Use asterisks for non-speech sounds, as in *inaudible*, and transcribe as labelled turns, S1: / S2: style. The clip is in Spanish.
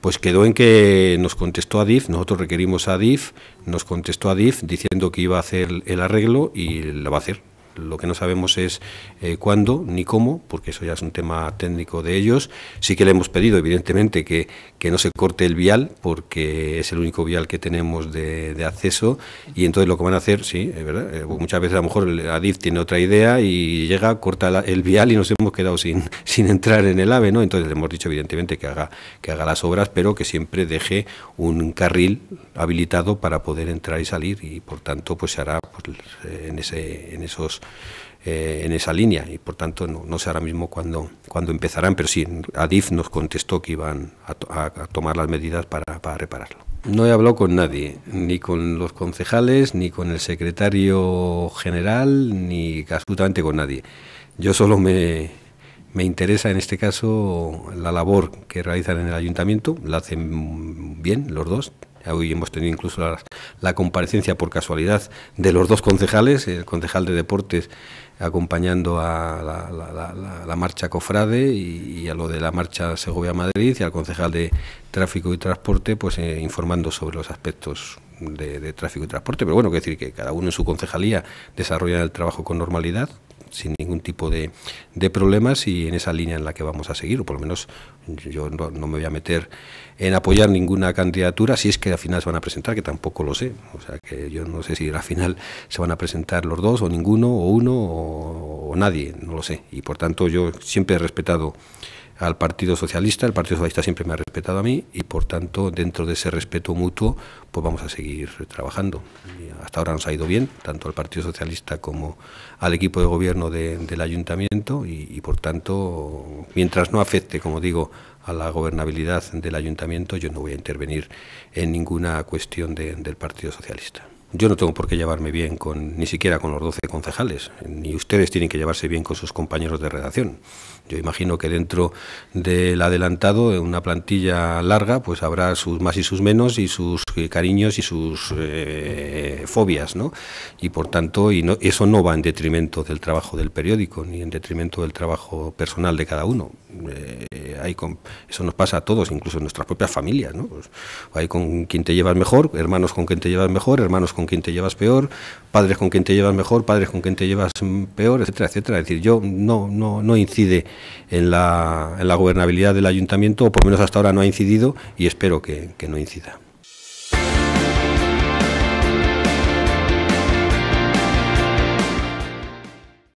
S1: Pues quedó en que nos contestó a DIF, nosotros requerimos a DIF, nos contestó a DIF diciendo que iba a hacer el arreglo y lo va a hacer. Lo que no sabemos es eh, cuándo ni cómo, porque eso ya es un tema técnico de ellos. Sí que le hemos pedido, evidentemente, que, que no se corte el vial, porque es el único vial que tenemos de, acceso. Y entonces lo que van a hacer, sí, es verdad, eh, muchas veces a lo mejor ADIF tiene otra idea y llega, corta el vial y nos hemos quedado sin, *laughs* sin entrar en el AVE, ¿no? Entonces le hemos dicho, evidentemente, que haga, que haga las obras, pero que siempre deje un carril habilitado para poder entrar y salir y por tanto pues se hará pues, en, ese, en, esos, eh, en esa línea y por tanto no, no sé ahora mismo cuándo cuando empezarán, pero sí, Adif nos contestó que iban a, tomar las medidas para, repararlo. No he hablado con nadie, ni con los concejales, ni con el secretario general, ni absolutamente con nadie. Yo solo me, me interesa en este caso la labor que realizan en el ayuntamiento, la hacen bien los dos, Hoy hemos tenido incluso la, comparecencia por casualidad de los dos concejales, el concejal de deportes acompañando a la, marcha Cofrade y, a lo de la marcha Segovia-Madrid y al concejal de Tráfico y Transporte, pues eh, informando sobre los aspectos de, de, tráfico y transporte. Pero bueno, que decir que cada uno en su concejalía desarrolla el trabajo con normalidad, sin ningún tipo de, problemas y en esa línea en la que vamos a seguir, o por lo menos yo no, me voy a meter en apoyar ninguna candidatura, si es que al final se van a presentar, que tampoco lo sé, o sea que yo no sé si al final se van a presentar los dos, o ninguno, o uno, o nadie, no lo sé, y por tanto yo siempre he respetado al Partido Socialista, el Partido Socialista siempre me ha respetado a mí y por tanto dentro de ese respeto mutuo pues vamos a seguir trabajando. hasta ahora nos ha ido bien, tanto al Partido Socialista como al equipo de gobierno del ayuntamiento y, por tanto mientras no afecte, como digo, a la gobernabilidad del ayuntamiento yo no voy a intervenir en ninguna cuestión del Partido Socialista. Yo no tengo por qué llevarme bien con ni siquiera con los 12 concejales, ni ustedes tienen que llevarse bien con sus compañeros de redacción. Yo imagino que dentro del adelantado, en una plantilla larga, pues habrá sus más y sus menos y sus eh, cariños y sus eh, fobias, ¿no? Y por tanto, y eso no va en detrimento del trabajo del periódico ni en detrimento del trabajo personal de cada uno. Eh, eso nos pasa a todos, incluso en nuestras propias familias, pues, hay con quien te llevas mejor, hermanos con quien te llevas mejor, hermanos con quien te llevas peor, padres con quien te llevas mejor, padres con quien te llevas peor, etcétera, etcétera. Es decir, yo no, incide en la, gobernabilidad del ayuntamiento, o por lo menos hasta ahora no ha incidido y espero que no incida.